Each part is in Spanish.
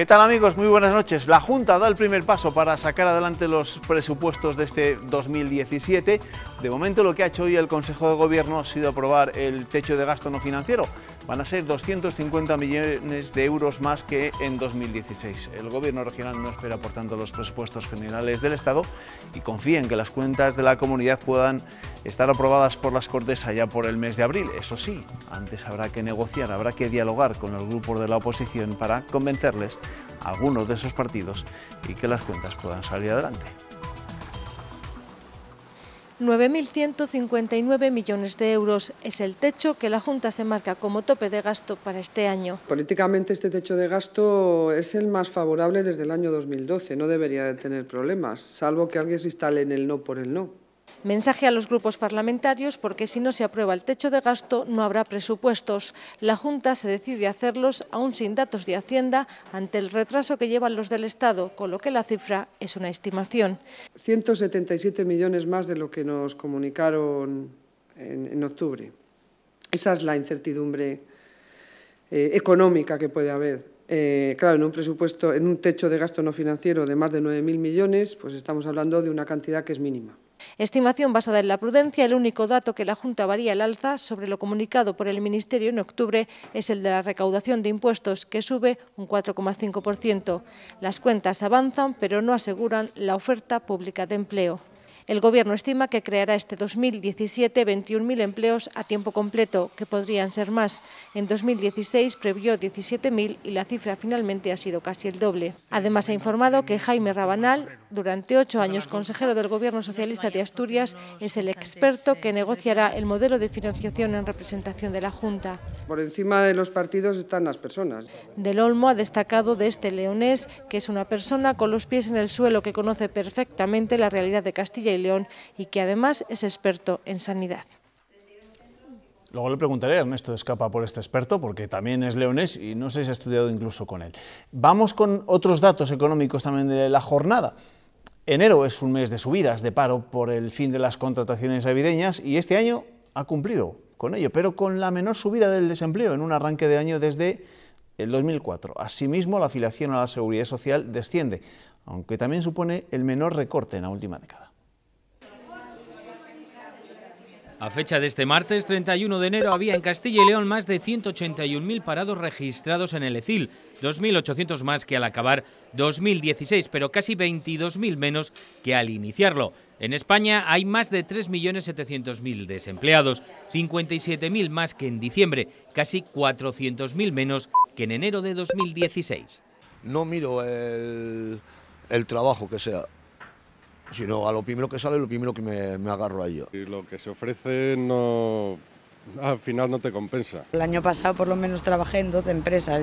¿Qué tal amigos? Muy buenas noches. La Junta da el primer paso para sacar adelante los presupuestos de este 2017. De momento lo que ha hecho hoy el Consejo de Gobierno ha sido aprobar el techo de gasto no financiero. Van a ser 250 millones de euros más que en 2016. El Gobierno regional no espera, por tanto, los presupuestos generales del Estado y confía en que las cuentas de la comunidad puedan estar aprobadas por las Cortes allá por el mes de abril. Eso sí, antes habrá que negociar, habrá que dialogar con los grupos de la oposición para convencerles a algunos de esos partidos y que las cuentas puedan salir adelante. 9.159 millones de euros es el techo que la Junta se marca como tope de gasto para este año. Políticamente este techo de gasto es el más favorable desde el año 2012, no debería tener problemas, salvo que alguien se instale en el no por el no. Mensaje a los grupos parlamentarios porque si no se aprueba el techo de gasto no habrá presupuestos. La Junta se decide hacerlos aún sin datos de Hacienda ante el retraso que llevan los del Estado, con lo que la cifra es una estimación. 177 millones más de lo que nos comunicaron en, octubre. Esa es la incertidumbre eh, económica que puede haber. Eh, claro, en un presupuesto, en un techo de gasto no financiero de más de 9.000 millones, pues estamos hablando de una cantidad que es mínima. Estimación basada en la prudencia, el único dato que la Junta varía el alza sobre lo comunicado por el Ministerio en octubre es el de la recaudación de impuestos, que sube un 4,5%. Las cuentas avanzan, pero no aseguran la oferta pública de empleo. El Gobierno estima que creará este 2017 21.000 empleos a tiempo completo, que podrían ser más. En 2016 previó 17.000 y la cifra finalmente ha sido casi el doble. Además, ha informado que Jaime Rabanal, durante ocho años consejero del Gobierno Socialista de Asturias, es el experto que negociará el modelo de financiación en representación de la Junta. Por encima de los partidos están las personas. Del Olmo ha destacado de este leonés que es una persona con los pies en el suelo que conoce perfectamente la realidad de Castilla y León y que además es experto en sanidad. Luego le preguntaré a Ernesto Escapa por este experto, porque también es leonés y no sé si ha estudiado incluso con él. Vamos con otros datos económicos también de la jornada. Enero es un mes de subidas de paro por el fin de las contrataciones navideñas y este año ha cumplido con ello, pero con la menor subida del desempleo en un arranque de año desde el 2004. Asimismo, la afiliación a la seguridad social desciende, aunque también supone el menor recorte en la última década. A fecha de este martes 31 de enero había en Castilla y León más de 181.000 parados registrados en el ECIL, 2.800 más que al acabar 2016, pero casi 22.000 menos que al iniciarlo. En España hay más de 3.700.000 desempleados, 57.000 más que en diciembre, casi 400.000 menos que en enero de 2016. No miro el, trabajo que sea, sino a lo primero que sale, lo primero que me, agarro a ello. Y lo que se ofrece no, al final no te compensa. El año pasado por lo menos trabajé en 12 empresas,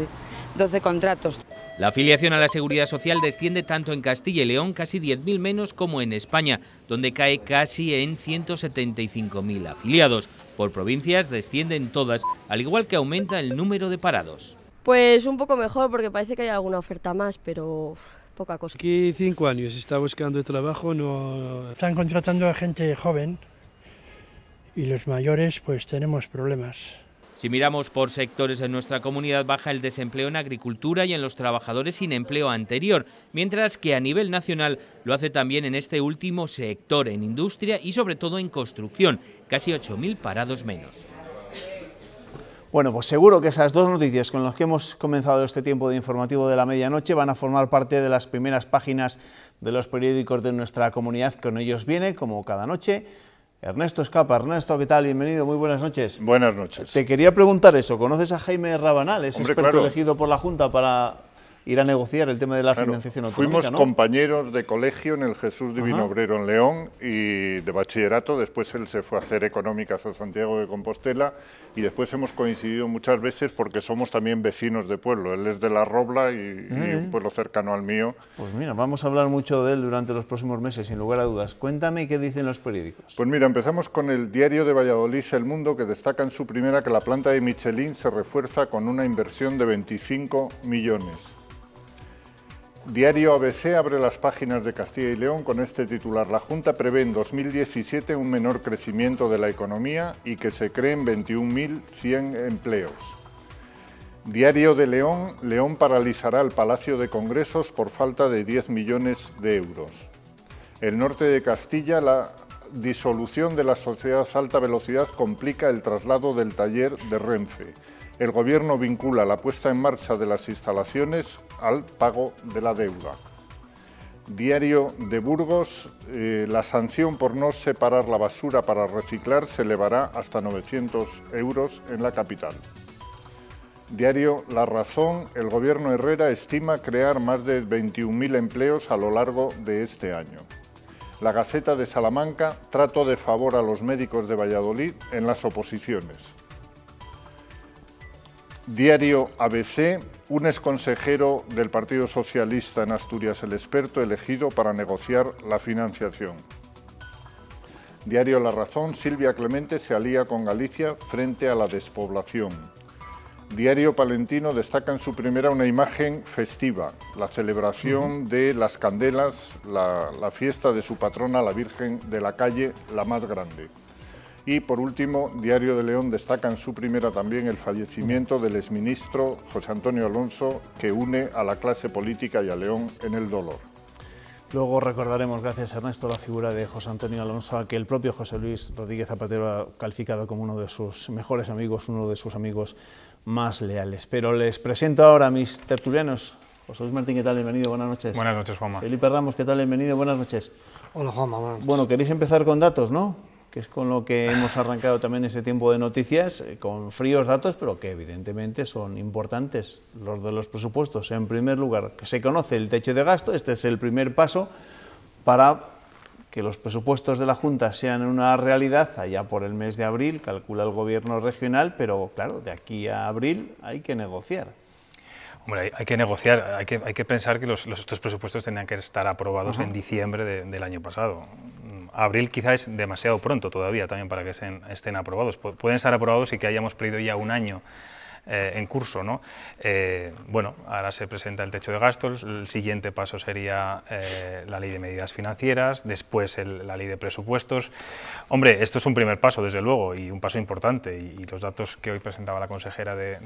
12 contratos. La afiliación a la Seguridad Social desciende tanto en Castilla y León, casi 10.000 menos, como en España, donde cae casi en 175.000 afiliados. Por provincias descienden todas, al igual que aumenta el número de parados. Pues un poco mejor porque parece que hay alguna oferta más, pero Aquí cinco años está buscando trabajo, no... Están contratando a gente joven y los mayores pues tenemos problemas. Si miramos por sectores en nuestra comunidad, baja el desempleo en agricultura y en los trabajadores sin empleo anterior, mientras que a nivel nacional lo hace también en este último sector, en industria y sobre todo en construcción, casi 8.000 parados menos. Bueno, pues seguro que esas dos noticias con las que hemos comenzado este tiempo de informativo de la medianoche van a formar parte de las primeras páginas de los periódicos de nuestra comunidad. Con ellos viene, como cada noche, Ernesto Escapa. Ernesto, ¿qué tal? Bienvenido, muy buenas noches. Buenas noches. Te quería preguntar eso. ¿Conoces a Jaime Rabanal? Es experto elegido por la Junta para ir a negociar el tema de la financiación autonómica. Fuimos compañeros de colegio en el Jesús Divino Obrero en León y de bachillerato. Después él se fue a hacer económicas a Santiago de Compostela y después hemos coincidido muchas veces porque somos también vecinos de pueblo. Él es de La Robla y, y eh, un eh. pueblo cercano al mío. Pues mira, vamos a hablar mucho de él durante los próximos meses, sin lugar a dudas. Cuéntame qué dicen los periódicos. Pues mira, empezamos con el diario de Valladolid, El Mundo, que destaca en su primera que la planta de Michelin se refuerza con una inversión de 25 millones. Diario ABC abre las páginas de Castilla y León con este titular. La Junta prevé en 2017 un menor crecimiento de la economía y que se creen 21.100 empleos. Diario de León, León paralizará el Palacio de Congresos por falta de 10 millones de euros. El norte de Castilla, la disolución de la sociedad alta velocidad complica el traslado del taller de Renfe el Gobierno vincula la puesta en marcha de las instalaciones al pago de la deuda. Diario de Burgos, eh, la sanción por no separar la basura para reciclar se elevará hasta 900 euros en la capital. Diario La Razón, el gobierno Herrera estima crear más de 21.000 empleos a lo largo de este año. La Gaceta de Salamanca, trato de favor a los médicos de Valladolid en las oposiciones. Diario ABC, un exconsejero del Partido Socialista en Asturias, el experto elegido para negociar la financiación. Diario La Razón, Silvia Clemente se alía con Galicia frente a la despoblación. Diario Palentino destaca en su primera una imagen festiva, la celebración de las candelas, la fiesta de su patrona, la Virgen de la Calle, la más grande. Y por último, Diario de León destaca en su primera también el fallecimiento del exministro José Antonio Alonso, que une a la clase política y a León en el dolor. Luego recordaremos, gracias Ernesto, la figura de José Antonio Alonso, a que el propio José Luis Rodríguez Zapatero ha calificado como uno de sus mejores amigos, uno de sus amigos más leales. Pero les presento ahora a mis tertulianos. José Luis Martín, ¿qué tal? Bienvenido, buenas noches. Buenas noches, Juanma. Felipe Ramos, ¿qué tal? Bienvenido, buenas noches. Hola, Juanma, Bueno, queréis empezar con datos, ¿no? es con lo que hemos arrancado también ese tiempo de noticias, eh, con fríos datos, pero que evidentemente son importantes, los de los presupuestos. En primer lugar, que se conoce el techo de gasto, este es el primer paso para que los presupuestos de la Junta sean una realidad allá por el mes de abril, calcula el Gobierno regional, pero claro, de aquí a abril hay que negociar. Hombre, hay, que negociar, hay que, pensar que estos presupuestos tenían que estar aprobados en diciembre del año pasado abril quizás es demasiado pronto todavía también para que estén, estén aprobados. Pueden estar aprobados y que hayamos pedido ya un año eh, en curso. ¿no? Eh, bueno, ahora se presenta el techo de gastos, el siguiente paso sería eh, la ley de medidas financieras, después la ley de presupuestos. Hombre, esto es un primer paso, desde luego, y un paso importante, y, los datos que hoy presentaba la consejera de,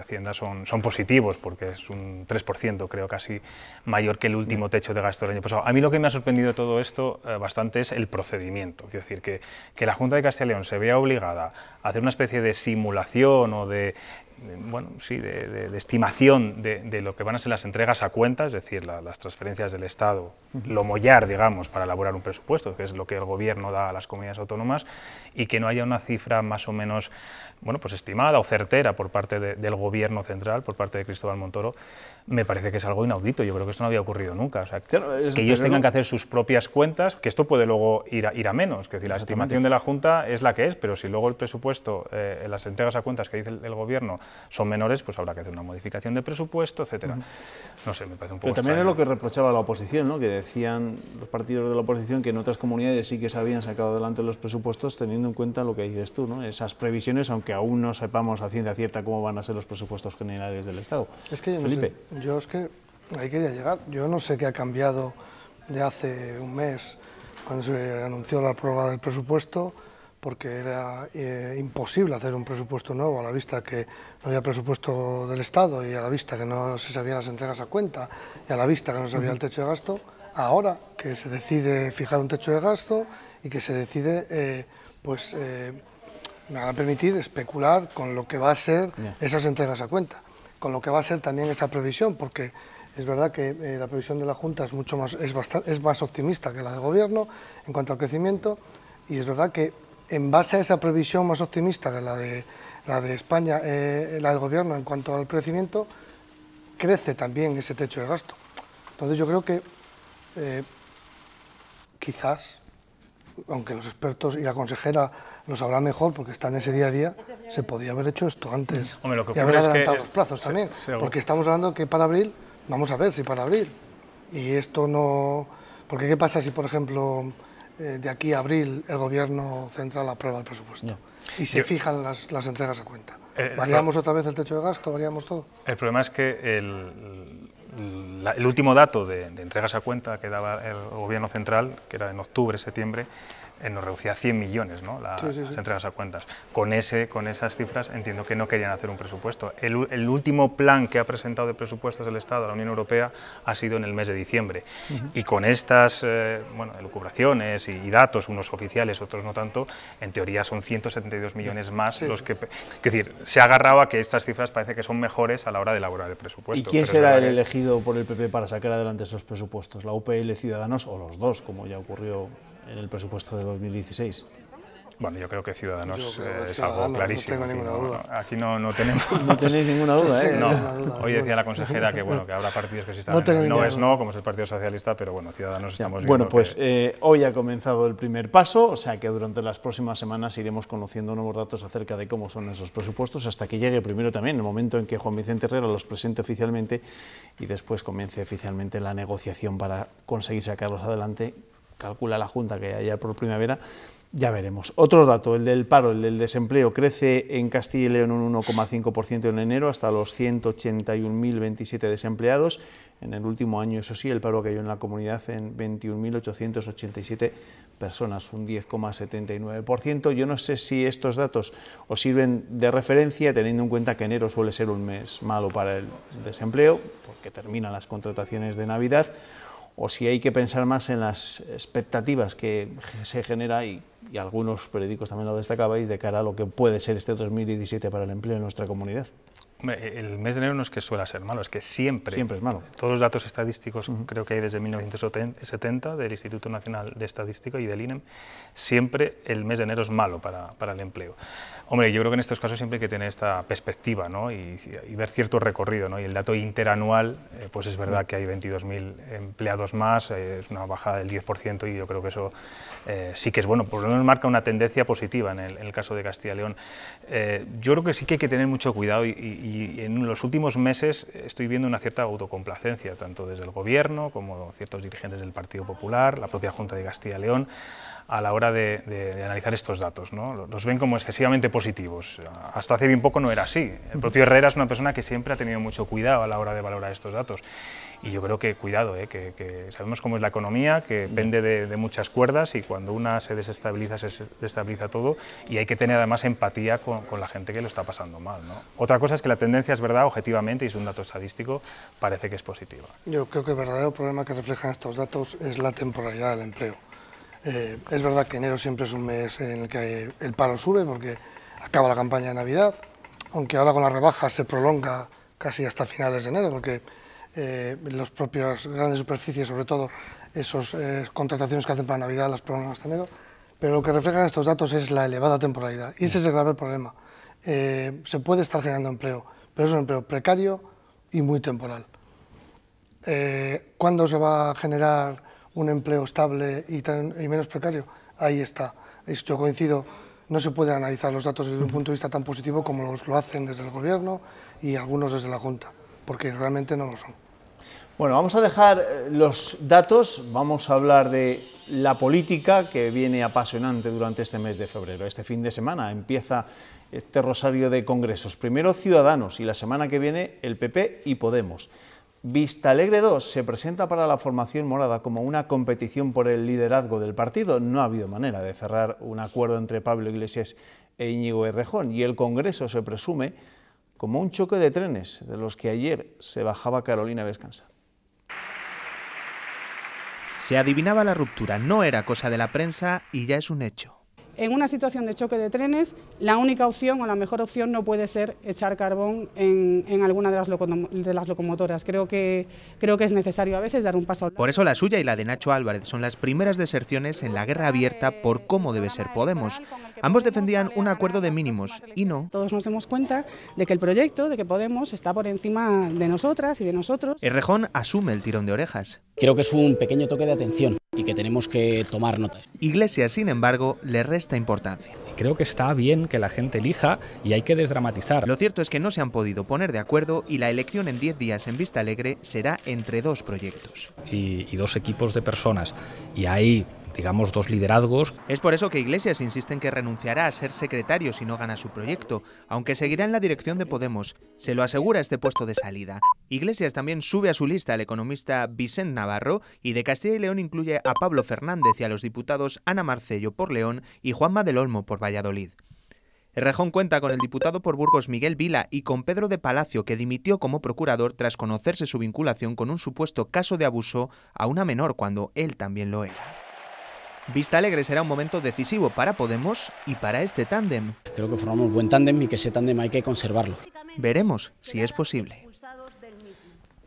Hacienda son, positivos, porque es un 3%, creo, casi mayor que el último techo de gasto del año pasado. A mí lo que me ha sorprendido todo esto bastante es el procedimiento, quiero decir, que, que la Junta de Castilla y León se vea obligada a hacer una especie de simulación o de bueno, sí, de, estimación de, lo que van a ser las entregas a cuenta, es decir, las transferencias del Estado, lo mollar, digamos, para elaborar un presupuesto, que es lo que el Gobierno da a las comunidades autónomas, y que no haya una cifra más o menos, bueno, pues estimada o certera por parte del Gobierno central, por parte de Cristóbal Montoro, me parece que es algo inaudito. Yo creo que esto no había ocurrido nunca. que ellos tengan que hacer sus propias cuentas, que esto puede luego ir a, ir a menos. Que decir, la estimación de la Junta es la que es, pero si luego el presupuesto, eh, las entregas a cuentas que dice el, Gobierno son menores, pues habrá que hacer una modificación de presupuesto, etcétera. No sé, me parece un poco. Pero también es lo que reprochaba la oposición, ¿no? que decían los partidos de la oposición que en otras comunidades sí que se habían sacado adelante los presupuestos teniendo en cuenta lo que dices tú, ¿no? esas previsiones, aunque aún no sepamos a ciencia cierta cómo van a ser los presupuestos generales del Estado. Es que Felipe. Yo es que ahí quería llegar. Yo no sé qué ha cambiado de hace un mes, cuando se anunció la prueba del presupuesto, porque era eh, imposible hacer un presupuesto nuevo a la vista que no había presupuesto del Estado y a la vista que no se sabían las entregas a cuenta y a la vista que no se sabía el techo de gasto. Ahora que se decide fijar un techo de gasto y que se decide, eh, pues, eh, me van a permitir especular con lo que va a ser esas entregas a cuenta con lo que va a ser también esa previsión, porque es verdad que eh, la previsión de la Junta es, mucho más, es, más optimista que la del Gobierno en cuanto al crecimiento, y es verdad que en base a esa previsión más optimista que la de, la de España, eh, la del Gobierno en cuanto al crecimiento, crece también ese techo de gasto. Entonces yo creo que eh, quizás aunque los expertos y la consejera lo sabrán mejor porque están ese día a día, se podía haber hecho esto antes. lo que y haber adelantado los plazos también. Porque estamos hablando que para abril, vamos a ver si para abril. Y esto no... Porque ¿qué pasa si, por ejemplo, eh, de aquí a abril el gobierno central aprueba el presupuesto? Y se fijan las, entregas a cuenta. Eh, variamos otra vez el techo de gasto, variamos todo. El problema es que el, el último dato de, de entregas a cuenta que daba el gobierno central, que era en octubre, septiembre, nos reducía a 100 millones ¿no? las entregas a cuentas. Con, ese, con esas cifras entiendo que no querían hacer un presupuesto. El, último plan que ha presentado de presupuestos el Estado a la Unión Europea ha sido en el mes de diciembre. Y con estas eh, bueno, elucubraciones y, datos, unos oficiales, otros no tanto, en teoría son 172 millones más los que... Es decir, se ha agarrado a que estas cifras parece que son mejores a la hora de elaborar el presupuesto. ¿Y quién será el elegido por el PP para sacar adelante esos presupuestos? ¿La UPL Ciudadanos o los dos, como ya ocurrió en el presupuesto de 2016? Bueno, yo creo que Ciudadanos es algo clarísimo. No tengo ninguna duda. aquí no, tenemos. no tenéis ninguna duda, ¿eh? No. Hoy decía la consejera que bueno que habrá partidos que se están. No, es no, como es el Partido Socialista, pero bueno, Ciudadanos estamos Bueno, pues eh, hoy ha comenzado el primer paso, o sea que durante las próximas semanas iremos conociendo nuevos datos acerca de cómo son esos presupuestos, hasta que llegue primero también el momento en que Juan Vicente Herrera los presente oficialmente y después comience oficialmente la negociación para conseguir sacarlos adelante calcula la Junta que haya por primavera, ya veremos. Otro dato, el del paro, el del desempleo, crece en Castilla y León un 1,5% en enero hasta los 181.027 desempleados. En el último año, eso sí, el paro que hay en la comunidad en 21.887 personas, un 10,79%. Yo no sé si estos datos os sirven de referencia, teniendo en cuenta que enero suele ser un mes malo para el desempleo, porque terminan las contrataciones de Navidad o si hay que pensar más en las expectativas que se genera y, y, algunos periódicos también lo destacabais de cara a lo que puede ser este 2017 para el empleo en nuestra comunidad. El mes de enero no es que suela ser malo, es que siempre. Siempre es malo. Todos los datos estadísticos, creo que hay desde 1970, del Instituto Nacional de Estadística y del INEM, siempre el mes de enero es malo para, para el empleo. Hombre, yo creo que en estos casos siempre hay que tener esta perspectiva y, ver cierto recorrido. ¿no? Y el dato interanual, eh, pues es verdad mm. que hay 22.000 empleados más, eh, es una bajada del 10% y yo creo que eso eh, sí que es bueno, por lo menos marca una tendencia positiva en el, caso de Castilla y León. yo creo que sí que hay que tener mucho cuidado y, y, en los últimos meses estoy viendo una cierta autocomplacencia, tanto desde el gobierno como ciertos dirigentes del Partido Popular, la propia Junta de Castilla y León a la hora de, analizar estos datos. ¿no? Los ven como excesivamente positivos. Hasta hace bien poco no era así. El propio Herrera es una persona que siempre ha tenido mucho cuidado a la hora de valorar estos datos. Y yo creo que cuidado, ¿eh? que, sabemos cómo es la economía, que vende de, muchas cuerdas y cuando una se desestabiliza, se desestabiliza todo y hay que tener además empatía con, la gente que lo está pasando mal. Otra cosa es que la tendencia es verdad, objetivamente, y es un dato estadístico, parece que es positiva. Yo creo que el verdadero problema que reflejan estos datos es la temporalidad del empleo. Eh, es verdad que enero siempre es un mes en el que el paro sube porque acaba la campaña de Navidad, aunque ahora con las rebajas se prolonga casi hasta finales de enero, porque eh, las propias grandes superficies, sobre todo esas eh, contrataciones que hacen para Navidad, las prolongan hasta enero. Pero lo que reflejan estos datos es la elevada temporalidad, y ese es el grave problema. se puede estar generando empleo, pero es un empleo precario y muy temporal. ¿Cuándo se va a generar un empleo estable y, menos precario, ahí está. Yo coincido, no se pueden analizar los datos desde un punto de vista tan positivo como los lo hacen desde el Gobierno y algunos desde la Junta, porque realmente no lo son. Bueno, vamos a dejar eh, los datos, vamos a hablar de la política que viene apasionante durante este mes de febrero. Este fin de semana empieza este rosario de congresos. Primero Ciudadanos y la semana que viene el PP y Podemos. Vista Alegre 2 se presenta para la formación morada como una competición por el liderazgo del partido. No ha habido manera de cerrar un acuerdo entre Pablo Iglesias e Íñigo Errejón y el Congreso se presume como un choque de trenes de los que ayer se bajaba Carolina Vescansa. Se adivinaba la ruptura, no era cosa de la prensa y ya es un hecho en una situación de choque de trenes, la única opción o la mejor opción no puede ser echar carbón en, alguna de las, locomotoras. Creo que, creo que es necesario a veces dar un paso. Por eso la suya y la de Nacho Álvarez son las primeras deserciones en la guerra abierta por cómo debe ser Podemos. Ambos defendían un acuerdo de mínimos y no. Todos nos demos cuenta de que el proyecto, de que Podemos, está por encima de nosotras y de nosotros. Errejón asume el tirón de orejas. Creo que es un pequeño toque de atención y que tenemos que tomar notas. Iglesias, sin embargo, le resta importancia. Creo que está bien que la gente elija y hay que desdramatizar. Lo cierto es que no se han podido poner de acuerdo y la elección en 10 días en Vista Alegre será entre dos proyectos. Y, y dos equipos de personas. Y ahí digamos, dos liderazgos. Es por eso que Iglesias insiste en que renunciará a ser secretario si no gana su proyecto, aunque seguirá en la dirección de Podemos. Se lo asegura este puesto de salida. Iglesias también sube a su lista al economista Vicent Navarro y de Castilla y León incluye a Pablo Fernández y a los diputados Ana Marcello por León y Juan del Olmo por Valladolid. Rejón cuenta con el diputado por Burgos Miguel Vila y con Pedro de Palacio, que dimitió como procurador tras conocerse su vinculación con un supuesto caso de abuso a una menor cuando él también lo era. Vista Alegre será un momento decisivo para Podemos y para este tándem. Creo que formamos un buen tándem y que ese tándem hay que conservarlo. Veremos si es posible.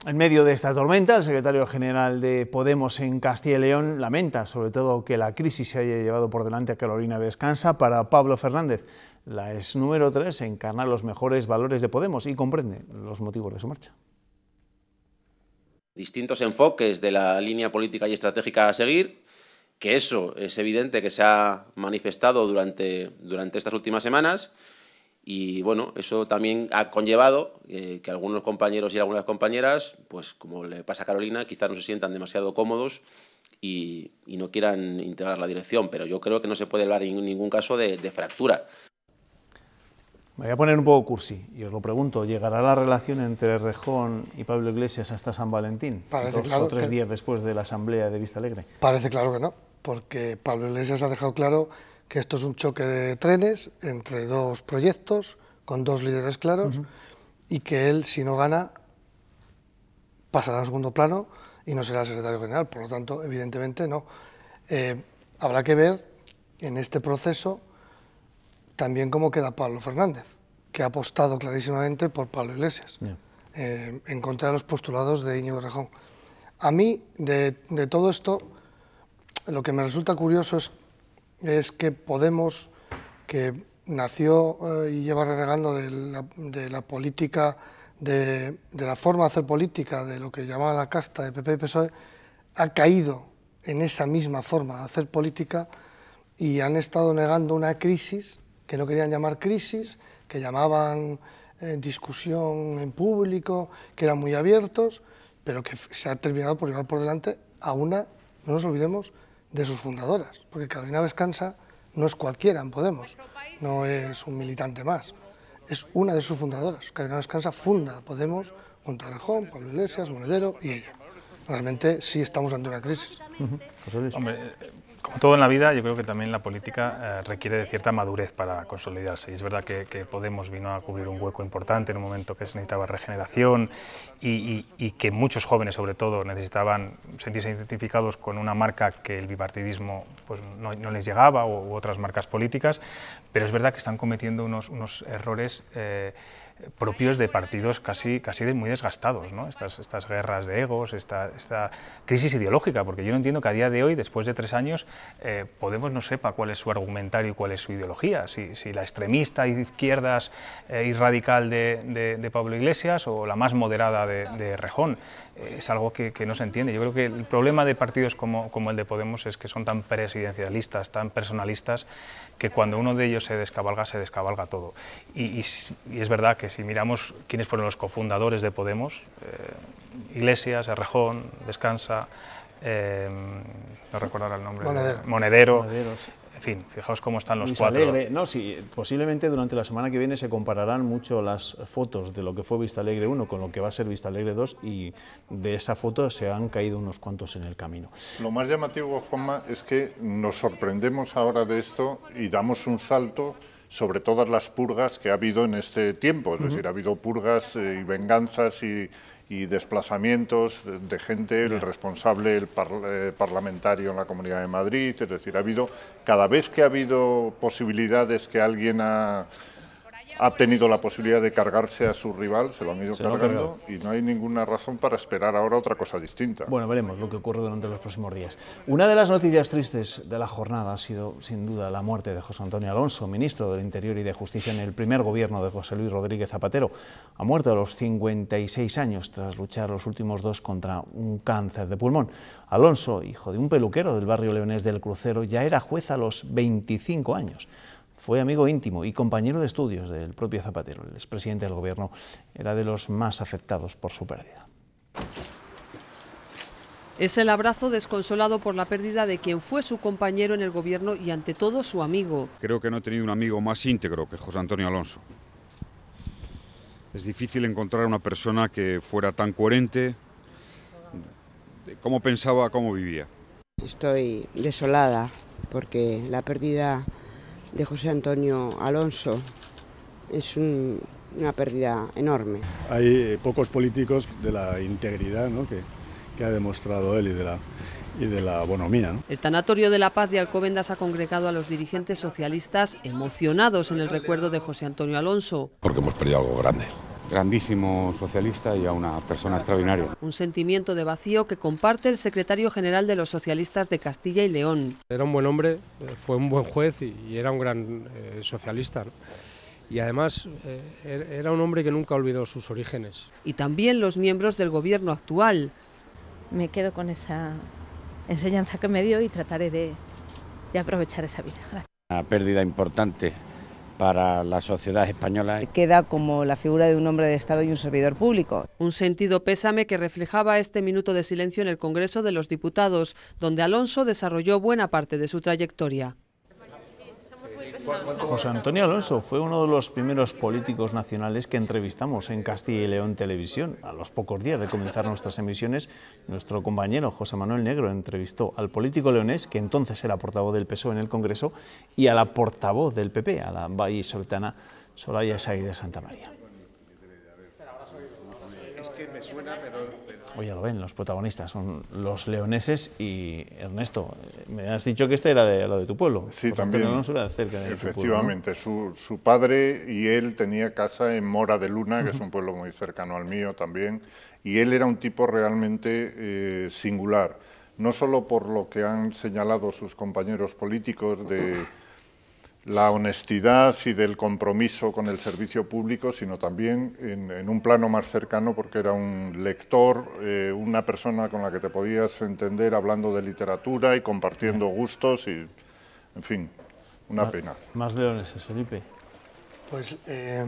En medio de esta tormenta, el secretario general de Podemos en Castilla y León lamenta, sobre todo, que la crisis se haya llevado por delante a Carolina Descansa. Para Pablo Fernández, la es número 3 encarna los mejores valores de Podemos y comprende los motivos de su marcha distintos enfoques de la línea política y estratégica a seguir, que eso es evidente que se ha manifestado durante, durante estas últimas semanas y bueno, eso también ha conllevado eh, que algunos compañeros y algunas compañeras, pues como le pasa a Carolina, quizás no se sientan demasiado cómodos y, no quieran integrar la dirección, pero yo creo que no se puede hablar en ningún caso de, fractura. Me voy a poner un poco cursi y os lo pregunto, ¿llegará la relación entre Rejón y Pablo Iglesias hasta San Valentín? Parece dos o tres días después de la asamblea de Vista Alegre. Parece claro que no porque Pablo Iglesias ha dejado claro que esto es un choque de trenes entre dos proyectos, con dos líderes claros, y que él, si no gana, pasará a segundo plano y no será el secretario general. Por lo tanto, evidentemente no. Eh, habrá que ver en este proceso también cómo queda Pablo Fernández, que ha apostado clarísimamente por Pablo Iglesias, eh, en contra de los postulados de Íñigo Rejón. A mí, de, de todo esto, lo que me resulta curioso es, es que Podemos, que nació eh, y lleva renegando de la, política, de, la forma de hacer política, de lo que llamaba la casta de PP y PSOE, ha caído en esa misma forma de hacer política y han estado negando una crisis que no querían llamar crisis, que llamaban eh, discusión en público, que eran muy abiertos, pero que se ha terminado por llevar por delante a una, no nos olvidemos, de sus fundadoras, porque Carolina Descansa no es cualquiera en Podemos, no es un militante más, es una de sus fundadoras. Carolina Descansa funda Podemos junto a Pablo Iglesias, Monedero y ella. Realmente sí estamos ante una crisis como todo en la vida, yo creo que también la política eh, requiere de cierta madurez para consolidarse. Y es verdad que, Podemos vino a cubrir un hueco importante en un momento que se necesitaba regeneración y, que muchos jóvenes, sobre todo, necesitaban sentirse identificados con una marca que el bipartidismo pues, no, les llegaba u otras marcas políticas. Pero es verdad que están cometiendo unos, unos errores. Eh, propios de partidos casi, casi muy desgastados, estas, estas guerras de egos, esta, esta crisis ideológica, porque yo no entiendo que a día de hoy, después de tres años, eh, Podemos no sepa cuál es su argumentario y cuál es su ideología, si, la extremista y de izquierdas eh, y radical de, Pablo Iglesias o la más moderada de, de Rejón, eh, es algo que, no se entiende. Yo creo que el problema de partidos como, como el de Podemos es que son tan presidencialistas, tan personalistas, que cuando uno de ellos se descabalga, se descabalga todo. y es verdad que si miramos quiénes fueron los cofundadores de Podemos, eh, Iglesias, Arrejón, Descansa, eh, no recuerdo el nombre, Monedero, Monedero en fin, fijaos cómo están los cuatro. No, sí, posiblemente durante la semana que viene se compararán mucho las fotos de lo que fue Vista Alegre 1 con lo que va a ser Vista Alegre 2 y de esa foto se han caído unos cuantos en el camino. Lo más llamativo, Juanma, es que nos sorprendemos ahora de esto y damos un salto sobre todas las purgas que ha habido en este tiempo. Es decir, ha habido purgas eh, y venganzas y, desplazamientos de, gente, el responsable el eh, parlamentario en la Comunidad de Madrid. Es decir, ha habido, cada vez que ha habido posibilidades que alguien ha ha tenido la posibilidad de cargarse a su rival, se lo han ido cargando y no hay ninguna razón para esperar ahora otra cosa distinta. Bueno, veremos lo que ocurre durante los próximos días. Una de las noticias tristes de la jornada ha sido, sin duda, la muerte de José Antonio Alonso, ministro del Interior y de Justicia en el primer gobierno de José Luis Rodríguez Zapatero. Ha muerto a los 56 años tras luchar los últimos dos contra un cáncer de pulmón. Alonso, hijo de un peluquero del barrio leonés del Crucero, ya era juez a los 25 años fue amigo íntimo y compañero de estudios del propio Zapatero, el expresidente del gobierno, era de los más afectados por su pérdida. Es el abrazo desconsolado por la pérdida de quien fue su compañero en el gobierno y ante todo su amigo. Creo que no he tenido un amigo más íntegro que José Antonio Alonso. Es difícil encontrar una persona que fuera tan coherente de cómo pensaba, cómo vivía. Estoy desolada porque la pérdida de José Antonio Alonso es una pérdida enorme. Hay eh, pocos políticos de la integridad que, ha demostrado él y de la, bonomía. El Tanatorio de la Paz de Alcobendas ha congregado a los dirigentes socialistas emocionados en el recuerdo de José Antonio Alonso. Porque hemos perdido algo grande grandísimo socialista y a una persona extraordinaria. Un sentimiento de vacío que comparte el secretario general de los socialistas de Castilla y León. Era un buen hombre, eh, fue un buen juez y, era un gran eh, socialista. y además eh, er, era un hombre que nunca olvidó sus orígenes. Y también los miembros del gobierno actual. Me quedo con esa enseñanza que me dio y trataré de, de aprovechar esa vida. Una pérdida importante para la sociedad española. Queda como la figura de un hombre de Estado y un servidor público. Un sentido pésame que reflejaba este minuto de silencio en el Congreso de los Diputados, donde Alonso desarrolló buena parte de su trayectoria. José Antonio Alonso fue uno de los primeros políticos nacionales que entrevistamos en Castilla y León Televisión. A los pocos días de comenzar nuestras emisiones, nuestro compañero José Manuel Negro entrevistó al político leonés, que entonces era portavoz del PSOE en el Congreso, y a la portavoz del PP, a la soltana Soraya Sáiz de Santa María. suena, pero... Oye, ya lo ven, los protagonistas son los leoneses y Ernesto. Me has dicho que este era de lo de tu pueblo. Sí, también. No era cerca Efectivamente, su, padre y él tenía casa en Mora de Luna, que es un pueblo muy cercano al mío también, y él era un tipo realmente eh, singular, no solo por lo que han señalado sus compañeros políticos de la honestidad y del compromiso con el servicio público, sino también en, un plano más cercano, porque era un lector, eh, una persona con la que te podías entender hablando de literatura y compartiendo gustos, y, en fin, una pena. Más leones, Felipe. Pues eh,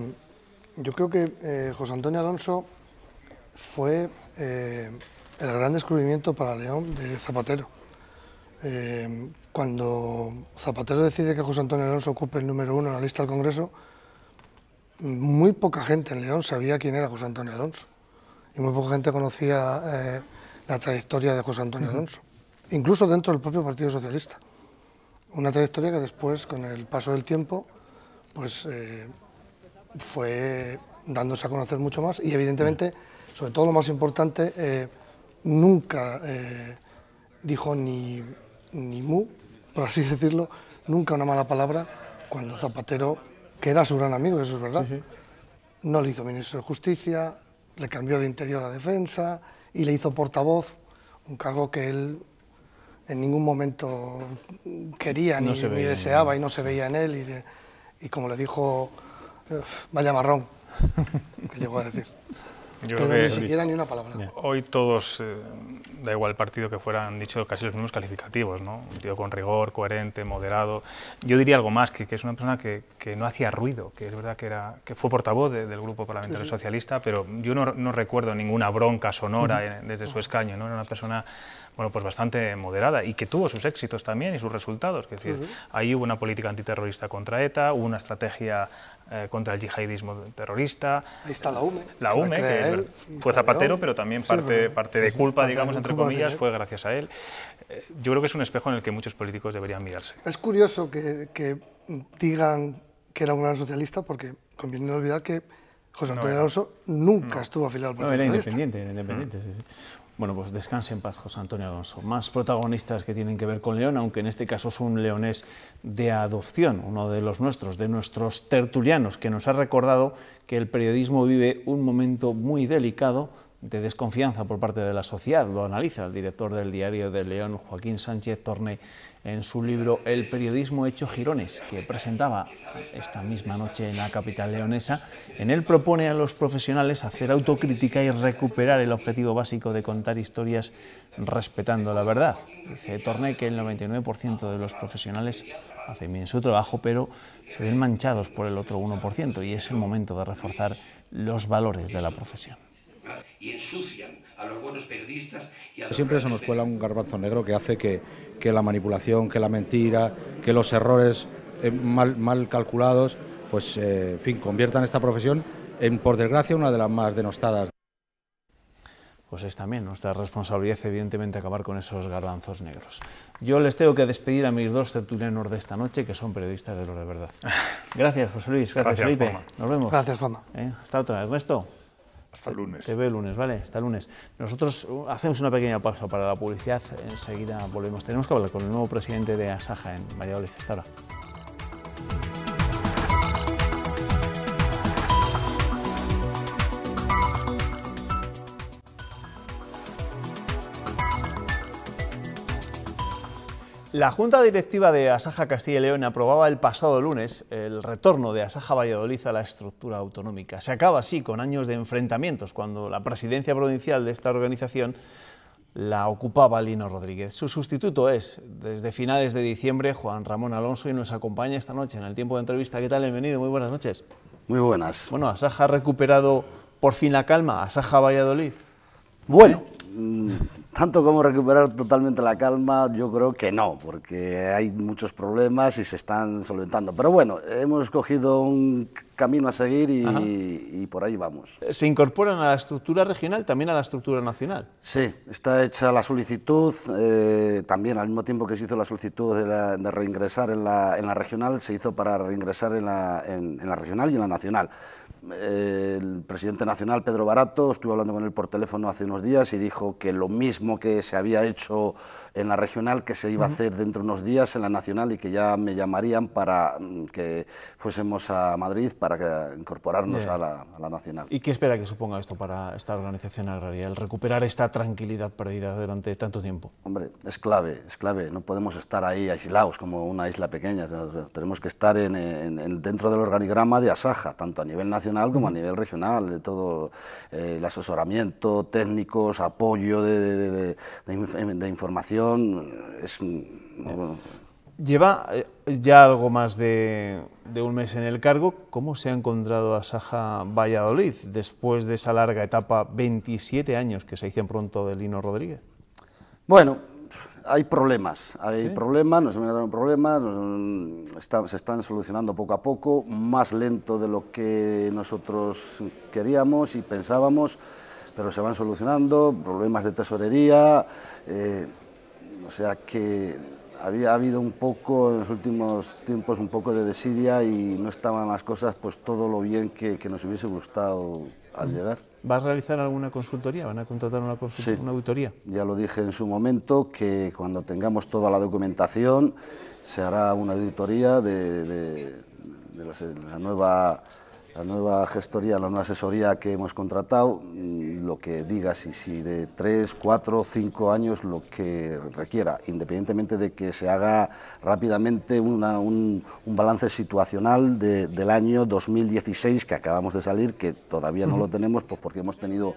yo creo que eh, José Antonio Alonso fue el gran descubrimiento para León de Zapatero eh, cuando Zapatero decide que José Antonio Alonso ocupe el número uno en la lista del Congreso, muy poca gente en León sabía quién era José Antonio Alonso y muy poca gente conocía eh, la trayectoria de José Antonio Alonso, incluso dentro del propio Partido Socialista. Una trayectoria que después, con el paso del tiempo, pues eh, fue dándose a conocer mucho más y evidentemente, sobre todo lo más importante, nunca dijo ni ni mu, por así decirlo, nunca una mala palabra cuando Zapatero, que era su gran amigo, eso es verdad, no le hizo ministro de Justicia, le cambió de interior a defensa y le hizo portavoz, un cargo que él en ningún momento quería ni, deseaba y no se veía en él. Y, y como le dijo, vaya marrón, que llegó a decir una palabra. Hoy todos, eh, da igual el partido que fueran, dicho casi los mismos calificativos, ¿no? Un tío con rigor, coherente, moderado. Yo diría algo más, que, es una persona que, no hacía ruido, que es verdad que, era, que fue portavoz del Grupo Parlamentario Socialista, pero yo no, recuerdo ninguna bronca sonora desde su escaño, ¿no? Era una persona bueno, pues bastante moderada y que tuvo sus éxitos también y sus resultados. Es decir, Ahí hubo una política antiterrorista contra ETA, hubo una estrategia eh, contra el yihadismo terrorista. Ahí está la UME. La UME, que, fue Zapatero, pero también parte, parte de culpa, digamos, entre comillas, fue gracias a él. Eh, yo creo que es un espejo en el que muchos políticos deberían mirarse. Es curioso que, digan que era un gran socialista, porque conviene no olvidar que José Antonio nunca estuvo afiliado al Partido No, era independiente, era independiente, mm. sí, sí. Bueno, pues descanse en paz José Antonio Alonso. Más protagonistas que tienen que ver con León, aunque en este caso es un leonés de adopción, uno de los nuestros, de nuestros tertulianos, que nos ha recordado que el periodismo vive un momento muy delicado de desconfianza por parte de la sociedad. Lo analiza el director del diario de León, Joaquín Sánchez Torné, en su libro El periodismo hecho girones, que presentaba esta misma noche en la capital leonesa. En él propone a los profesionales hacer autocrítica y recuperar el objetivo básico de contar historias respetando la verdad. Dice Torné que el 99% de los profesionales hacen bien su trabajo, pero se ven manchados por el otro 1% y es el momento de reforzar los valores de la profesión y ensucian a los buenos periodistas. Y Siempre se nos cuela un garbanzo negro que hace que, que la manipulación, que la mentira, que los errores eh, mal, calculados, pues, eh, en fin, conviertan esta profesión en, por desgracia, una de las más denostadas. Pues es también nuestra responsabilidad, evidentemente, acabar con esos garbanzos negros. Yo les tengo que despedir a mis dos tertulianos de esta noche, que son periodistas de lo de verdad. Gracias, José Luis. Gracias, Felipe. Nos vemos. Gracias, Juanma. Eh, hasta otra. Ernesto. Hasta el lunes. Te veo el lunes, ¿vale? Hasta el lunes. Nosotros uh, hacemos una pequeña pausa para la publicidad. Enseguida volvemos. Tenemos que hablar con el nuevo presidente de Asaja en Valladolid. Hasta ahora. La Junta Directiva de Asaja Castilla y León aprobaba el pasado lunes el retorno de Asaja Valladolid a la estructura autonómica. Se acaba así con años de enfrentamientos cuando la presidencia provincial de esta organización la ocupaba Lino Rodríguez. Su sustituto es, desde finales de diciembre, Juan Ramón Alonso y nos acompaña esta noche en el tiempo de entrevista. ¿Qué tal? Bienvenido, muy buenas noches. Muy buenas. Bueno, Asaja ha recuperado por fin la calma. Asaja Valladolid. Bueno, mm, tanto como recuperar totalmente la calma, yo creo que no, porque hay muchos problemas y se están solventando. Pero bueno, hemos cogido un camino a seguir y, por ahí vamos. ¿Se incorporan a la estructura regional, también a la estructura nacional? Sí, está hecha la solicitud, eh, también al mismo tiempo que se hizo la solicitud de, reingresar en la, regional, se hizo para reingresar en la regional y en la nacional el presidente nacional, Pedro Barato, estuve hablando con él por teléfono hace unos días y dijo que lo mismo que se había hecho en la regional, que se iba a hacer dentro de unos días en la nacional y que ya me llamarían para mm, que fuésemos a Madrid para incorporarnos a, la, nacional. ¿Y qué espera que suponga esto para esta organización agraria, el recuperar esta tranquilidad perdida durante tanto tiempo? Hombre, es clave, es clave. No podemos estar ahí aislados como una isla pequeña. Tenemos que estar en, dentro del organigrama de Asaja, tanto a nivel nacional como a nivel regional, de todo eh, el asesoramiento, técnicos, apoyo em, de, información. Es, mm, Lleva eh, ya algo más de, un mes en el cargo. ¿Cómo se ha encontrado a Saja Valladolid después de esa larga etapa, 27 años que se hicieron pronto de Lino Rodríguez? Bueno, hay problemas, hay problemas, nos problemas, mm, se están solucionando poco a poco, más lento de lo que nosotros queríamos y pensábamos, pero se van solucionando, problemas de tesorería, eh, o sea que había habido un poco en los últimos tiempos un poco de desidia y no estaban las cosas pues todo lo bien que nos hubiese gustado al mm. llegar. ¿Va a realizar alguna consultoría? ¿Van a contratar una, una auditoría? Ya lo dije en su momento, que cuando tengamos toda la documentación se hará una auditoría de la nueva la nueva gestoría, la nueva asesoría que hemos contratado, mm, lo que diga, si, si de tres, cuatro, cinco años, lo que requiera, independientemente de que se haga rápidamente un, balance situacional del año 2016 que acabamos de salir, que todavía no lo tenemos, pues porque hemos tenido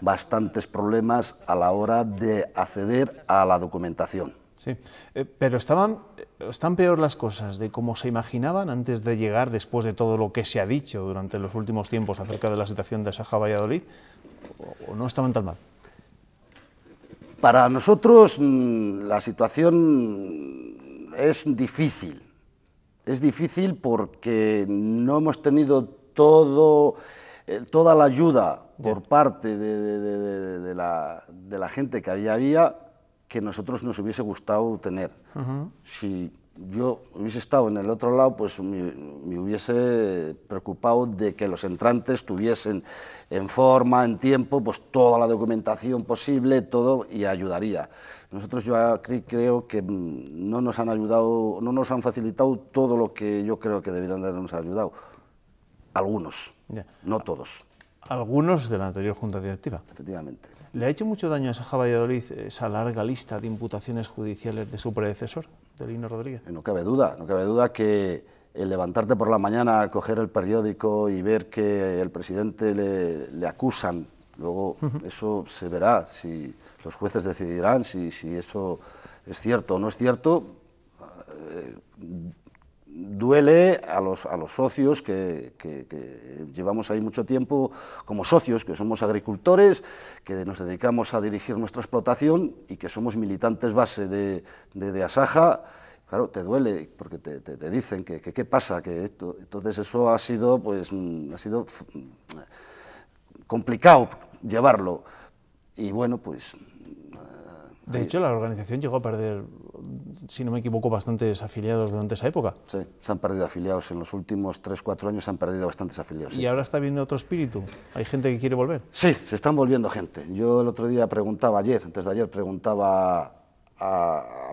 bastantes problemas a la hora de acceder a la documentación. Sí, eh, pero estaban, están peor las cosas de cómo se imaginaban antes de llegar, después de todo lo que se ha dicho durante los últimos tiempos acerca de la situación de Saja Valladolid, o, no estaban tan mal. Para nosotros mm, la situación es difícil. Es difícil porque no hemos tenido todo, eh, toda la ayuda por parte de, la, gente que había. había que nosotros nos hubiese gustado tener. Si yo hubiese estado en el otro lado, pues me, hubiese preocupado de que los entrantes tuviesen en forma, en tiempo, pues toda la documentación posible, todo, y ayudaría. Nosotros yo creo que mm, no nos han ayudado, no nos han facilitado todo lo que yo creo que deberían habernos ayudado. Algunos, no todos. Algunos de la anterior Junta Directiva. Efectivamente. ¿Le ha hecho mucho daño a Saja Valladolid esa larga lista de imputaciones judiciales de su predecesor, Delino Rodríguez? No cabe duda, no cabe duda que el levantarte por la mañana, coger el periódico y ver que el presidente le, acusan, luego eso se verá, si los jueces decidirán si, si eso es cierto o no es cierto. Eh, duele a los, a los socios que, llevamos ahí mucho tiempo como socios, que somos agricultores, que nos dedicamos a dirigir nuestra explotación y que somos militantes base de, de, Asaja. Claro, te duele porque te, dicen que qué pasa, que esto. Entonces eso ha sido, pues, mm, ha sido mm, complicado llevarlo. Y bueno, pues de hecho, la organización llegó a perder, si no me equivoco, bastantes afiliados durante esa época. Sí, se han perdido afiliados. En los últimos 3-4 años se han perdido bastantes afiliados. ¿Y ahora está viendo otro espíritu? ¿Hay gente que quiere volver? Sí, se están volviendo gente. Yo el otro día preguntaba, ayer, antes de ayer, preguntaba a,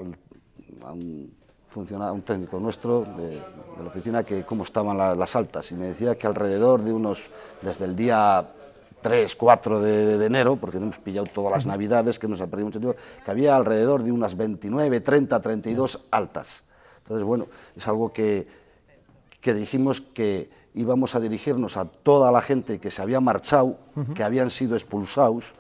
un, funcionario, un técnico nuestro de, la oficina que cómo estaban las altas y me decía que alrededor de unos, desde el día 3, 4 de, enero, porque hemos pillado todas las navidades, que nos ha perdido mucho tiempo, que había alrededor de unas 29, 30, 32 altas. Entonces, bueno, es algo que, que dijimos que íbamos a dirigirnos a toda la gente que se había marchado, que habían sido expulsados,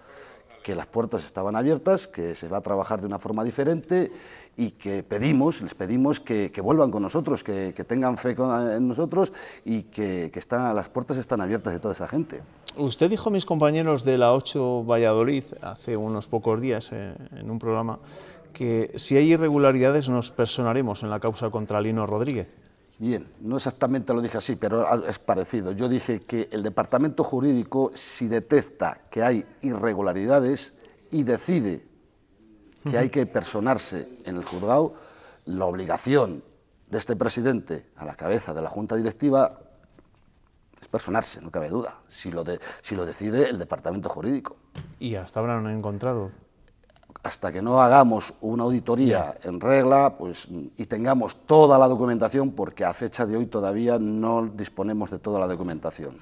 que las puertas estaban abiertas, que se va a trabajar de una forma diferente y que pedimos, les pedimos que, vuelvan con nosotros, que, tengan fe en nosotros y que, que están, las puertas están abiertas de toda esa gente usted dijo a mis compañeros de la 8 Valladolid hace unos pocos días eh, en un programa que si hay irregularidades nos personaremos en la causa contra Lino Rodríguez. Bien, no exactamente lo dije así, pero es parecido. Yo dije que el departamento jurídico, si detecta que hay irregularidades y decide que hay que personarse en el juzgado, la obligación de este presidente a la cabeza de la Junta Directiva es personarse, no cabe duda, si lo, si lo decide el departamento jurídico. ¿Y hasta ahora no han encontrado? Hasta que no hagamos una auditoría en regla pues, y tengamos toda la documentación, porque a fecha de hoy todavía no disponemos de toda la documentación.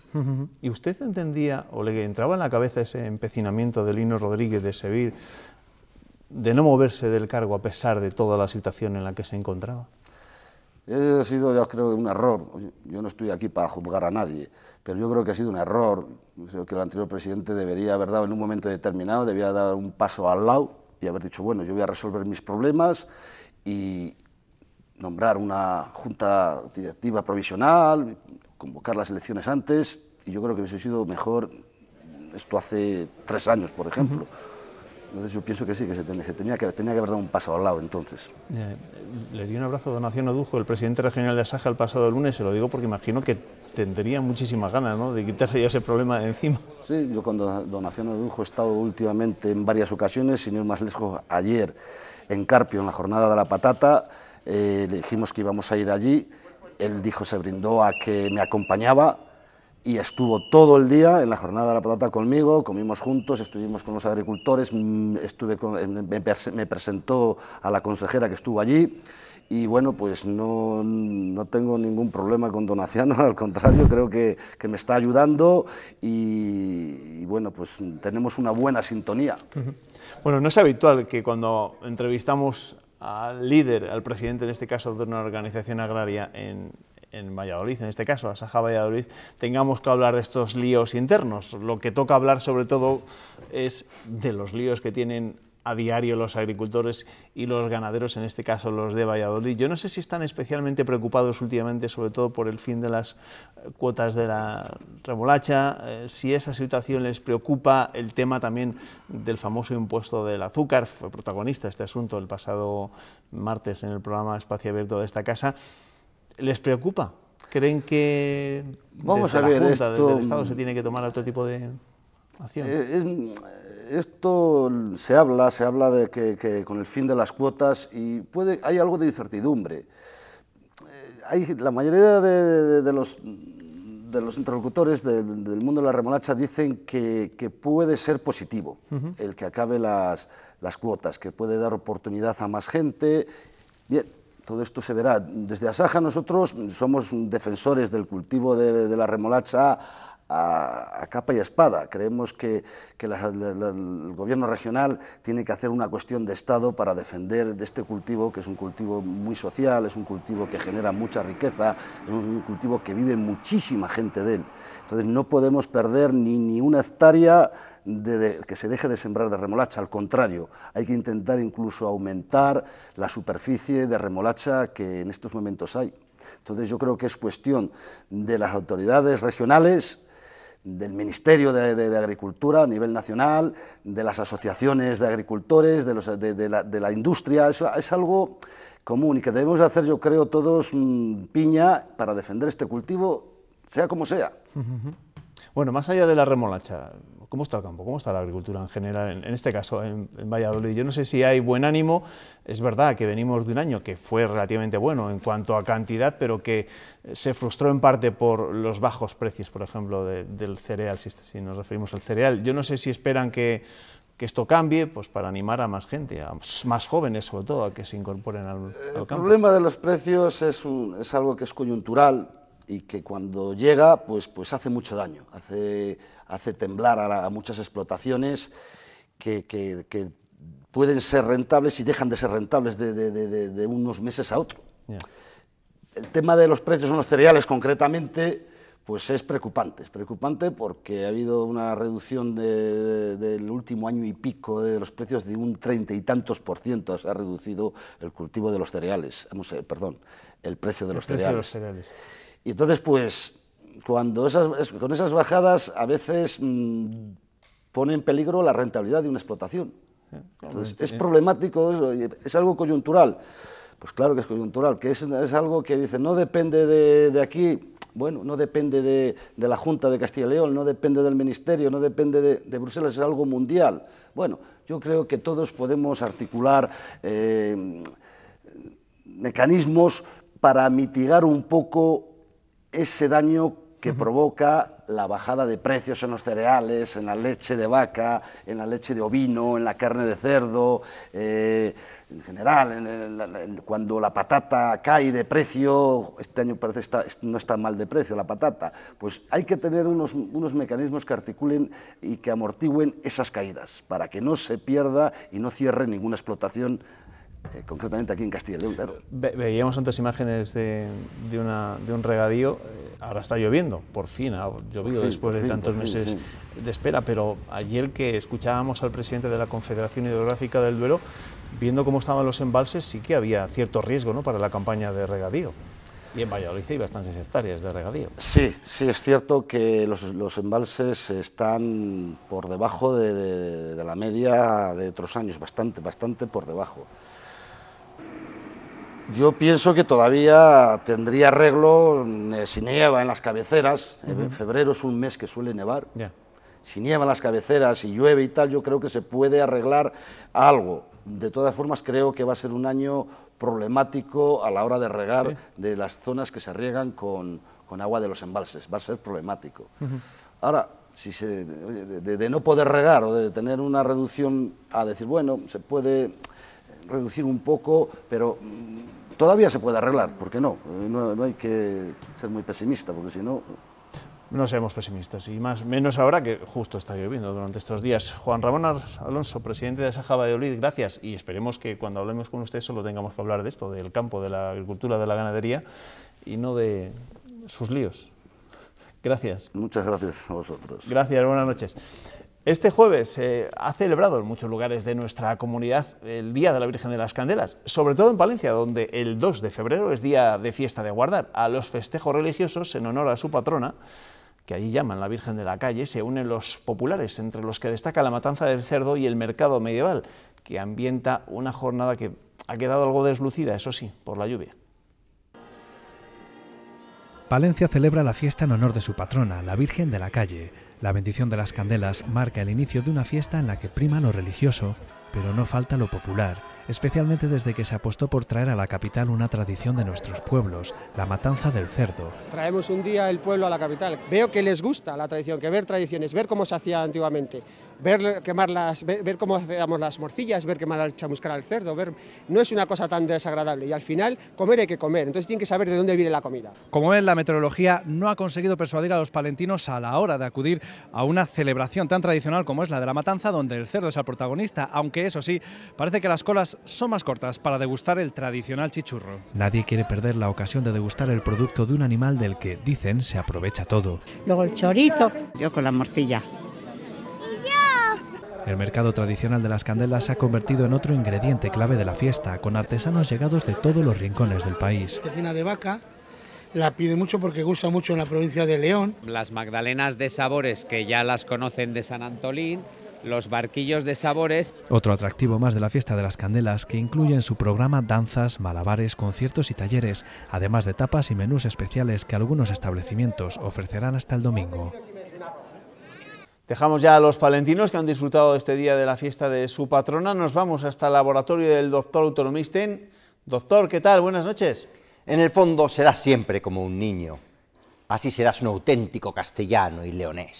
¿Y usted entendía o le entraba en la cabeza ese empecinamiento de Lino Rodríguez de Sevilla de no moverse del cargo a pesar de toda la situación en la que se encontraba? Ha sido, yo creo, un error. Yo no estoy aquí para juzgar a nadie, pero yo creo que ha sido un error. Creo que el anterior presidente debería haber dado en un momento determinado, debería dar un paso al lado y haber dicho, bueno, yo voy a resolver mis problemas y nombrar una junta directiva provisional, convocar las elecciones antes, y yo creo que hubiese sido mejor esto hace tres años, por ejemplo. Entonces yo pienso que sí, que se, tenía, que tenía que haber dado un paso al lado entonces. le di un abrazo a Donación Odujo, el presidente regional de Asaja, el pasado lunes, se lo digo porque imagino que tendría muchísimas ganas ¿no? de quitarse ya ese problema de encima. Sí, yo cuando Donación Odujo he estado últimamente en varias ocasiones, sin ir más lejos, ayer en Carpio, en la jornada de la patata, eh, le dijimos que íbamos a ir allí, él dijo, se brindó a que me acompañaba, y estuvo todo el día en la jornada de la patata conmigo, comimos juntos, estuvimos con los agricultores, mm, estuve con, eh, me, presentó a la consejera que estuvo allí y bueno, pues no, no tengo ningún problema con Donaciano, al contrario, creo que, que me está ayudando y, bueno, pues tenemos una buena sintonía. Bueno, no es habitual que cuando entrevistamos al líder, al presidente en este caso de una organización agraria en, en Valladolid, en este caso, a Saja Valladolid, tengamos que hablar de estos líos internos. Lo que toca hablar sobre todo es de los líos que tienen a diario los agricultores y los ganaderos, en este caso los de Valladolid. Yo no sé si están especialmente preocupados últimamente, sobre todo por el fin de las eh, cuotas de la remolacha, eh, si esa situación les preocupa, el tema también del famoso impuesto del azúcar, fue protagonista este asunto el pasado martes en el programa Espacio Abierto de esta casa les preocupa? ¿Creen que Vamos desde a la Junta, desde el Estado, se tiene que tomar otro tipo de acción? Eh, esto se habla, se habla de que, con el fin de las cuotas y puede, hay algo de incertidumbre. Eh, hay, la mayoría de, los de los interlocutores del mundo de la remolacha dicen que, puede ser positivo el que acabe las, las, cuotas, que puede dar oportunidad a más gente todo esto se verá. Desde Asaja nosotros somos defensores del cultivo de, la remolacha a, capa y espada. Creemos que, el gobierno regional tiene que hacer una cuestión de Estado para defender este cultivo, que es un cultivo muy social, es un cultivo que genera mucha riqueza, es un cultivo que vive muchísima gente de él. Entonces no podemos perder ni, ni una hectárea de, que se deje de sembrar de remolacha, al contrario, hay que intentar incluso aumentar la superficie de remolacha que en estos momentos hay. Entonces yo creo que es cuestión de las autoridades regionales, del Ministerio de, Agricultura a nivel nacional, de las asociaciones de agricultores, de, los, de la, industria, es, es algo común y que debemos hacer, yo creo, todos mm, piña para defender este cultivo, sea como sea. Bueno, más allá de la remolacha, ¿Cómo está el campo? ¿Cómo está la agricultura en general? En, este caso, en, Valladolid. Yo no sé si hay buen ánimo. Es verdad que venimos de un año que fue relativamente bueno en cuanto a cantidad, pero que se frustró en parte por los bajos precios, por ejemplo, del cereal, si, nos referimos al cereal. Yo no sé si esperan que que esto cambie pues para animar a más gente, a más jóvenes sobre todo, a que se incorporen al, campo. El problema de los precios es, es algo que es coyuntural, y que cuando llega pues, pues hace mucho daño, hace, hace temblar a, muchas explotaciones que, pueden ser rentables y dejan de ser rentables de, unos meses a otro. El tema de los precios en los cereales concretamente pues es preocupante, es preocupante porque ha habido una reducción del último año y pico de los precios de un treinta y tantos por ciento, ha reducido el cultivo de los cereales, eh, perdón, el precio el de los cereales. Y entonces, pues, cuando con esas bajadas a veces mm, pone en peligro la rentabilidad de una explotación. Entonces, es problemático, es, es algo coyuntural. Pues claro que es coyuntural, que es, algo que dice, no depende de, aquí, bueno, no depende de, la Junta de Castilla y León, no depende del Ministerio, no depende de, Bruselas, es algo mundial. Bueno, yo creo que todos podemos articular eh, mecanismos para mitigar un poco ese daño que provoca la bajada de precios en los cereales, en la leche de vaca, en la leche de ovino, en la carne de cerdo, eh, en general, cuando la patata cae de precio, este año parece no está mal de precio la patata, pues hay que tener unos, unos mecanismos que articulen y que amortigüen esas caídas para que no se pierda y no cierre ninguna explotación eh, concretamente aquí en Castilla y León, veíamos antes imágenes de, de, un regadío, eh, ahora está lloviendo, por fin ha llovido después de tantos meses de espera, pero ayer que escuchábamos al presidente de la Confederación Hidrográfica del Duero, viendo cómo estaban los embalses, sí que había cierto riesgo para la campaña de regadío. Y en Valladolid hay bastantes hectáreas de regadío. Sí, sí, es cierto que los, embalses están por debajo de, la media de otros años, bastante, bastante por debajo. Yo pienso que todavía tendría arreglo eh, si nieva en las cabeceras. En febrero es un mes que suele nevar. Si nieva en las cabeceras, y llueve y tal, yo creo que se puede arreglar algo. De todas formas, creo que va a ser un año problemático a la hora de regar de las zonas que se riegan con, agua de los embalses. Va a ser problemático. Ahora, si de, no poder regar o de tener una reducción a decir, bueno, se puede reducir un poco, pero mm, todavía se puede arreglar, ¿por qué eh, no? No, hay que ser muy pesimista, porque si no... No seamos pesimistas, y más menos ahora que justo está lloviendo durante estos días. Juan Ramón Alonso, presidente de de Valladolid, gracias, y esperemos que cuando hablemos con usted solo tengamos que hablar de esto, del campo, de la agricultura, de la ganadería, y no de sus líos. Gracias. Muchas gracias a vosotros. Gracias, buenas noches. Este jueves se ha celebrado en muchos lugares de nuestra comunidad el Día de la Virgen de las Candelas, sobre todo en Palencia, donde el 2 de febrero es día de fiesta de guardar. A los festejos religiosos en honor a su patrona, que allí llaman la Virgen de la Calle, se unen los populares, entre los que destaca la matanza del cerdo y el mercado medieval, que ambienta una jornada que ha quedado algo deslucida, eso sí, por la lluvia. Palencia celebra la fiesta en honor de su patrona, la Virgen de la Calle. La bendición de las candelas marca el inicio de una fiesta en la que prima lo religioso, pero no falta lo popular, especialmente desde que se apostó por traer a la capital una tradición de nuestros pueblos, la matanza del cerdo. Traemos un día el pueblo a la capital. Veo que les gusta la tradición, que ver tradiciones, ver cómo se hacía antiguamente ver, quemar las, ver, cómo hacemos las morcillas, ver quemar el chamuscar al cerdo, ver, no es una cosa tan desagradable y al final comer hay que comer, entonces tienen que saber de dónde viene la comida. Como ven, la meteorología no ha conseguido persuadir a los palentinos a la hora de acudir a una celebración tan tradicional como es la de la matanza, donde el cerdo es el protagonista, aunque eso sí, parece que las colas son más cortas para degustar el tradicional chichurro. Nadie quiere perder la ocasión de degustar el producto de un animal del que, dicen, se aprovecha todo. Luego el chorizo. Yo con la morcilla. El mercado tradicional de las candelas se ha convertido en otro ingrediente clave de la fiesta, con artesanos llegados de todos los rincones del país. La cocina de vaca, la pide mucho porque gusta mucho en la provincia de León. Las magdalenas de sabores que ya las conocen de San Antolín, los barquillos de sabores. Otro atractivo más de la fiesta de las candelas que incluye en su programa danzas, malabares, conciertos y talleres, además de tapas y menús especiales que algunos establecimientos ofrecerán hasta el domingo. Dejamos ya a los palentinos que han disfrutado de este día de la fiesta de su patrona. Nos vamos hasta el laboratorio del doctor Autonomisten. Doctor, ¿qué tal? Buenas noches. En el fondo serás siempre como un niño. Así serás un auténtico castellano y leonés.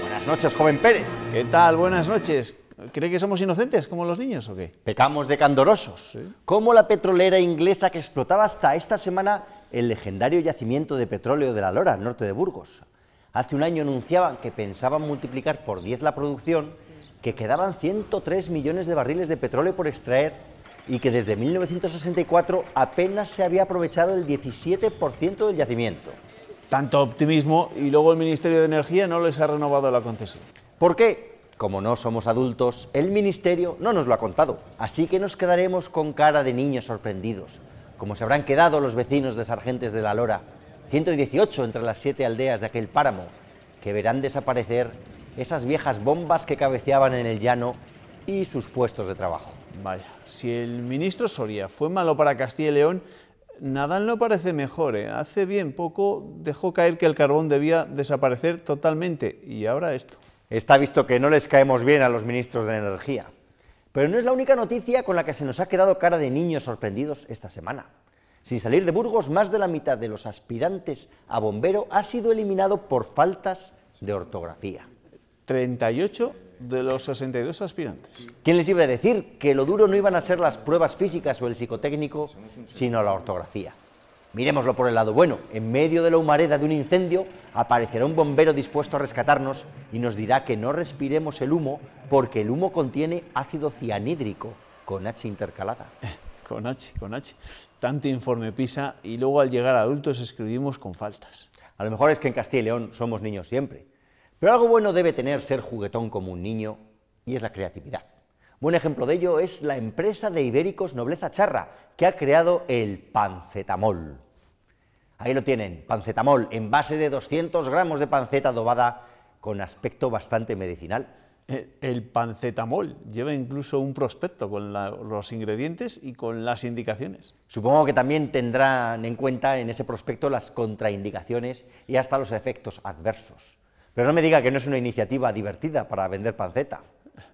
Buenas noches, joven Pérez. ¿Qué tal? Buenas noches. ¿Cree que somos inocentes como los niños o qué? Pecamos de candorosos, como la petrolera inglesa que explotaba hasta esta semana el legendario yacimiento de petróleo de la Lora, norte de Burgos, Hace un año anunciaban que pensaban multiplicar por 10 la producción, que quedaban 103 millones de barriles de petróleo por extraer y que desde 1964 apenas se había aprovechado el 17% del yacimiento. Tanto optimismo y luego el Ministerio de Energía no les ha renovado la concesión. ¿Por qué? Como no somos adultos, el Ministerio no nos lo ha contado, así que nos quedaremos con cara de niños sorprendidos, como se habrán quedado los vecinos de Sargentes de la Lora 118 entre las siete aldeas de aquel páramo, que verán desaparecer esas viejas bombas que cabeceaban en el llano y sus puestos de trabajo. Vaya, si el ministro Soria fue malo para Castilla y León, Nadal no parece mejor. ¿eh? Hace bien poco dejó caer que el carbón debía desaparecer totalmente y ahora esto. Está visto que no les caemos bien a los ministros de Energía. Pero no es la única noticia con la que se nos ha quedado cara de niños sorprendidos esta semana. Sin salir de Burgos, más de la mitad de los aspirantes a bombero ha sido eliminado por faltas de ortografía. 38 de los 62 aspirantes. ¿Quién les iba a decir que lo duro no iban a ser las pruebas físicas o el psicotécnico, sino la ortografía? Miremoslo por el lado bueno. En medio de la humareda de un incendio aparecerá un bombero dispuesto a rescatarnos y nos dirá que no respiremos el humo porque el humo contiene ácido cianhídrico con H intercalada. Con H, con H tanto informe PISA y luego al llegar a adultos escribimos con faltas. A lo mejor es que en Castilla y León somos niños siempre. Pero algo bueno debe tener ser juguetón como un niño y es la creatividad. Buen ejemplo de ello es la empresa de ibéricos Nobleza Charra, que ha creado el pancetamol. Ahí lo tienen, pancetamol, en base de 200 gramos de panceta adobada con aspecto bastante medicinal. Eh, el pancetamol lleva incluso un prospecto con los ingredientes y con las indicaciones. Supongo que también tendrán en cuenta en ese prospecto las contraindicaciones y hasta los efectos adversos. Pero no me diga que no es una iniciativa divertida para vender panceta.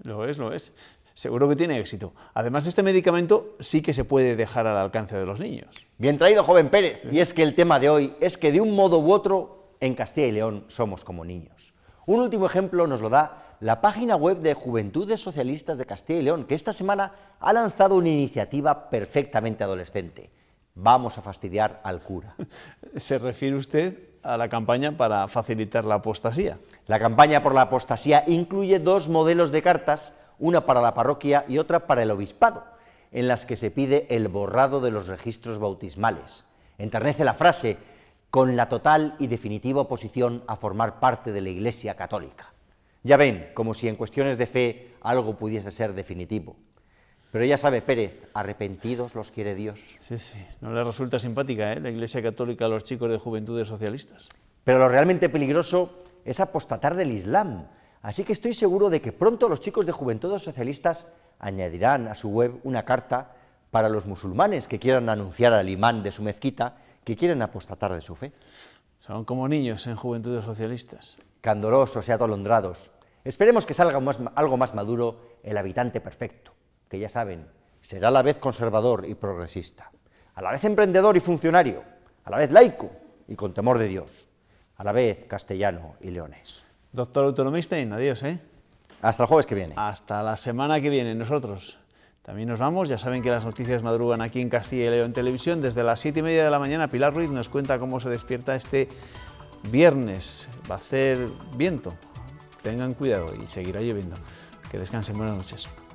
Lo es, lo es. Seguro que tiene éxito. Además, este medicamento sí que se puede dejar al alcance de los niños. Bien traído, joven Pérez. Y es que el tema de hoy es que de un modo u otro, en Castilla y León somos como niños. Un último ejemplo nos lo da la página web de Juventudes Socialistas de Castilla y León, que esta semana ha lanzado una iniciativa perfectamente adolescente. Vamos a fastidiar al cura. ¿Se refiere usted a la campaña para facilitar la apostasía? La campaña por la apostasía incluye dos modelos de cartas, una para la parroquia y otra para el obispado, en las que se pide el borrado de los registros bautismales. Enternece la frase, con la total y definitiva oposición a formar parte de la Iglesia Católica. Ya ven, como si en cuestiones de fe algo pudiese ser definitivo. Pero ya sabe Pérez, arrepentidos los quiere Dios. Sí, sí, no le resulta simpática ¿eh? la Iglesia Católica a los chicos de juventudes socialistas. Pero lo realmente peligroso es apostatar del Islam. Así que estoy seguro de que pronto los chicos de juventudes socialistas añadirán a su web una carta para los musulmanes que quieran anunciar al imán de su mezquita que quieren apostatar de su fe. Son como niños en juventudes socialistas candorosos y atolondrados. Esperemos que salga algo más maduro el habitante perfecto, que ya saben, será a la vez conservador y progresista, a la vez emprendedor y funcionario, a la vez laico y con temor de Dios, a la vez castellano y leones. Doctor Autonomistein, adiós, ¿eh? Hasta el jueves que viene. Hasta la semana que viene, nosotros. También nos vamos, ya saben que las noticias madrugan aquí en Castilla y León Televisión. Desde las siete y media de la mañana, Pilar Ruiz nos cuenta cómo se despierta este Viernes va a hacer viento. Tengan cuidado y seguirá lloviendo. Que descansen. Buenas noches.